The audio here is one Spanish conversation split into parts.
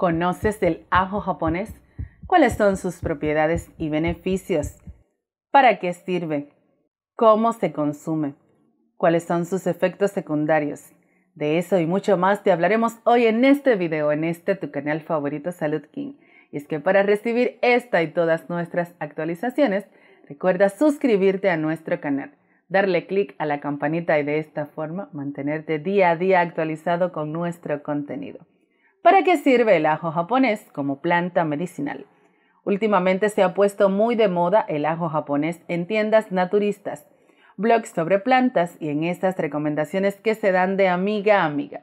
¿Conoces el ajo japonés? ¿Cuáles son sus propiedades y beneficios? ¿Para qué sirve? ¿Cómo se consume? ¿Cuáles son sus efectos secundarios? De eso y mucho más te hablaremos hoy en este video, en este tu canal favorito Salud King. Y es que para recibir esta y todas nuestras actualizaciones, recuerda suscribirte a nuestro canal, darle clic a la campanita y de esta forma mantenerte día a día actualizado con nuestro contenido. ¿Para qué sirve el ajo japonés como planta medicinal? Últimamente se ha puesto muy de moda el ajo japonés en tiendas naturistas, blogs sobre plantas y en estas recomendaciones que se dan de amiga a amiga.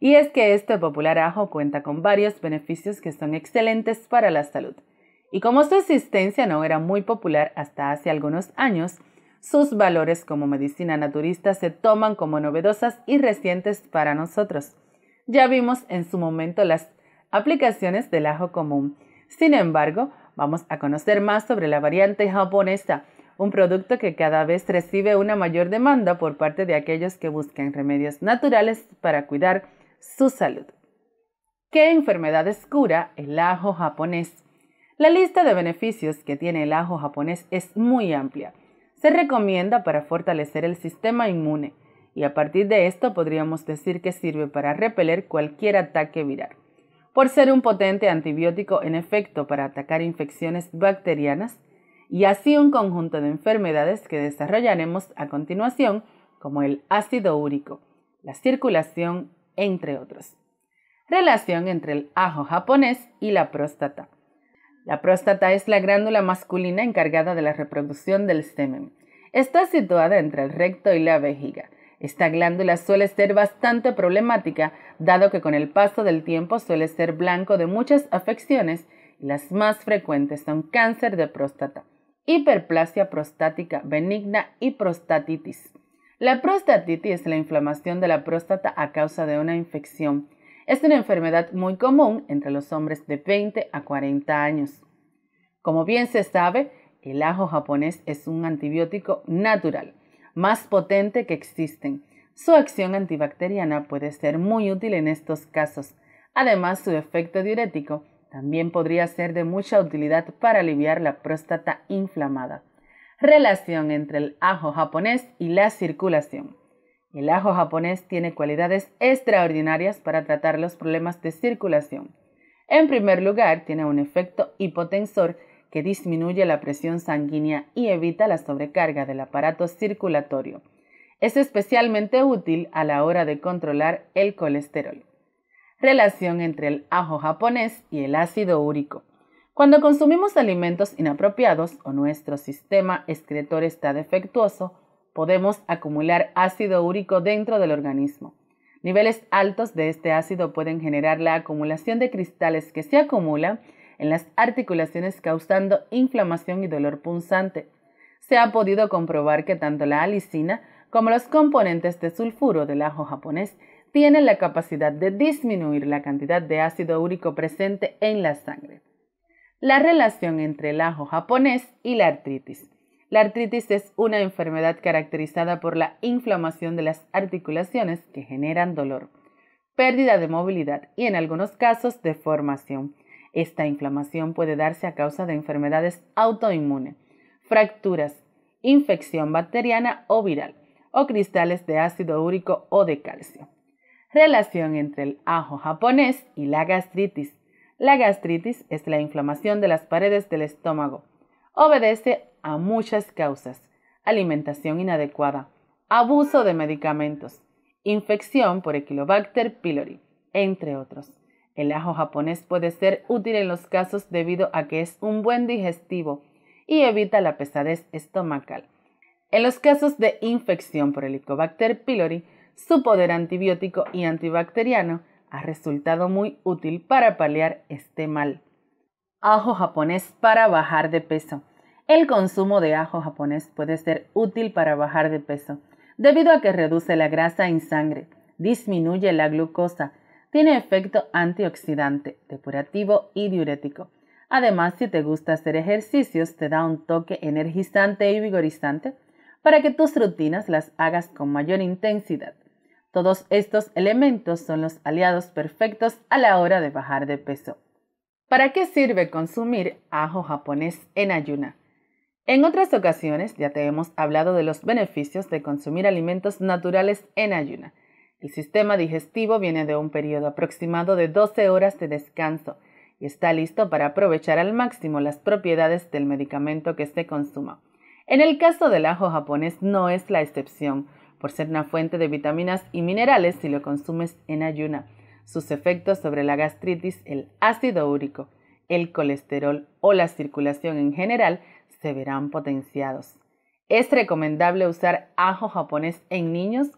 Y es que este popular ajo cuenta con varios beneficios que son excelentes para la salud. Y como su existencia no era muy popular hasta hace algunos años, sus valores como medicina naturista se toman como novedosas y recientes para nosotros. Ya vimos en su momento las aplicaciones del ajo común. Sin embargo, vamos a conocer más sobre la variante japonesa, un producto que cada vez recibe una mayor demanda por parte de aquellos que buscan remedios naturales para cuidar su salud. ¿Qué enfermedades cura el ajo japonés? La lista de beneficios que tiene el ajo japonés es muy amplia. Se recomienda para fortalecer el sistema inmune, y a partir de esto podríamos decir que sirve para repeler cualquier ataque viral. Por ser un potente antibiótico en efecto para atacar infecciones bacterianas y así un conjunto de enfermedades que desarrollaremos a continuación como el ácido úrico, la circulación, entre otros. Relación entre el ajo japonés y la próstata. La próstata es la glándula masculina encargada de la reproducción del semen. Está situada entre el recto y la vejiga esta glándula suele ser bastante problemática, dado que con el paso del tiempo suele ser blanco de muchas afecciones y las más frecuentes son cáncer de próstata, hiperplasia prostática benigna y prostatitis. La prostatitis es la inflamación de la próstata a causa de una infección. Es una enfermedad muy común entre los hombres de 20 a 40 años. Como bien se sabe, el ajo japonés es un antibiótico natural más potente que existen. Su acción antibacteriana puede ser muy útil en estos casos. Además, su efecto diurético también podría ser de mucha utilidad para aliviar la próstata inflamada. Relación entre el ajo japonés y la circulación. El ajo japonés tiene cualidades extraordinarias para tratar los problemas de circulación. En primer lugar, tiene un efecto hipotensor que disminuye la presión sanguínea y evita la sobrecarga del aparato circulatorio. Es especialmente útil a la hora de controlar el colesterol. Relación entre el ajo japonés y el ácido úrico. Cuando consumimos alimentos inapropiados o nuestro sistema excretor está defectuoso, podemos acumular ácido úrico dentro del organismo. Niveles altos de este ácido pueden generar la acumulación de cristales que se acumulan en las articulaciones causando inflamación y dolor punzante. Se ha podido comprobar que tanto la alicina como los componentes de sulfuro del ajo japonés tienen la capacidad de disminuir la cantidad de ácido úrico presente en la sangre. La relación entre el ajo japonés y la artritis. La artritis es una enfermedad caracterizada por la inflamación de las articulaciones que generan dolor, pérdida de movilidad y en algunos casos deformación esta inflamación puede darse a causa de enfermedades autoinmunes, fracturas, infección bacteriana o viral, o cristales de ácido úrico o de calcio. Relación entre el ajo japonés y la gastritis. La gastritis es la inflamación de las paredes del estómago. Obedece a muchas causas. Alimentación inadecuada, abuso de medicamentos, infección por Equilobacter pylori, entre otros. El ajo japonés puede ser útil en los casos debido a que es un buen digestivo y evita la pesadez estomacal. En los casos de infección por Helicobacter pylori, su poder antibiótico y antibacteriano ha resultado muy útil para paliar este mal. Ajo japonés para bajar de peso. El consumo de ajo japonés puede ser útil para bajar de peso, debido a que reduce la grasa en sangre, disminuye la glucosa, tiene efecto antioxidante, depurativo y diurético. Además, si te gusta hacer ejercicios, te da un toque energizante y vigorizante para que tus rutinas las hagas con mayor intensidad. Todos estos elementos son los aliados perfectos a la hora de bajar de peso. ¿Para qué sirve consumir ajo japonés en ayuna? En otras ocasiones ya te hemos hablado de los beneficios de consumir alimentos naturales en ayuna. El sistema digestivo viene de un periodo aproximado de 12 horas de descanso y está listo para aprovechar al máximo las propiedades del medicamento que se consuma. En el caso del ajo japonés no es la excepción, por ser una fuente de vitaminas y minerales si lo consumes en ayuna. Sus efectos sobre la gastritis, el ácido úrico, el colesterol o la circulación en general se verán potenciados. Es recomendable usar ajo japonés en niños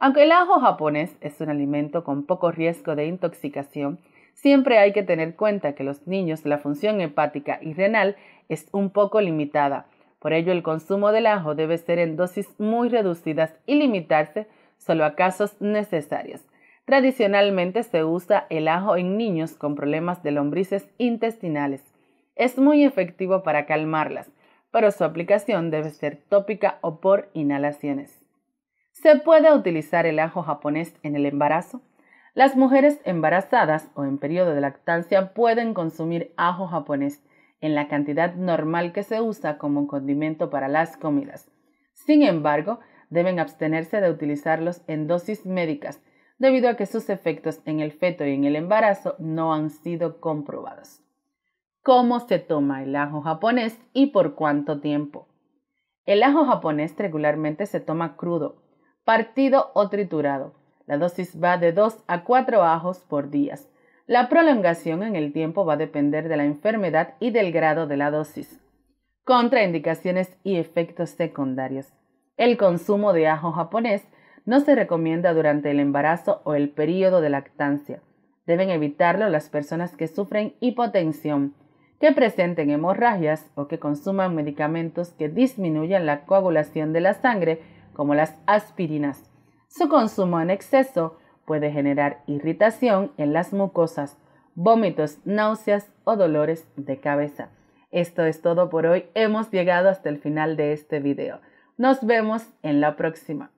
aunque el ajo japonés es un alimento con poco riesgo de intoxicación, siempre hay que tener cuenta que los niños la función hepática y renal es un poco limitada. Por ello, el consumo del ajo debe ser en dosis muy reducidas y limitarse solo a casos necesarios. Tradicionalmente se usa el ajo en niños con problemas de lombrices intestinales. Es muy efectivo para calmarlas, pero su aplicación debe ser tópica o por inhalaciones. ¿Se puede utilizar el ajo japonés en el embarazo? Las mujeres embarazadas o en periodo de lactancia pueden consumir ajo japonés en la cantidad normal que se usa como condimento para las comidas. Sin embargo, deben abstenerse de utilizarlos en dosis médicas debido a que sus efectos en el feto y en el embarazo no han sido comprobados. ¿Cómo se toma el ajo japonés y por cuánto tiempo? El ajo japonés regularmente se toma crudo, partido o triturado. La dosis va de 2 a 4 ajos por día. La prolongación en el tiempo va a depender de la enfermedad y del grado de la dosis. Contraindicaciones y efectos secundarios. El consumo de ajo japonés no se recomienda durante el embarazo o el periodo de lactancia. Deben evitarlo las personas que sufren hipotensión, que presenten hemorragias o que consuman medicamentos que disminuyan la coagulación de la sangre como las aspirinas. Su consumo en exceso puede generar irritación en las mucosas, vómitos, náuseas o dolores de cabeza. Esto es todo por hoy. Hemos llegado hasta el final de este video. Nos vemos en la próxima.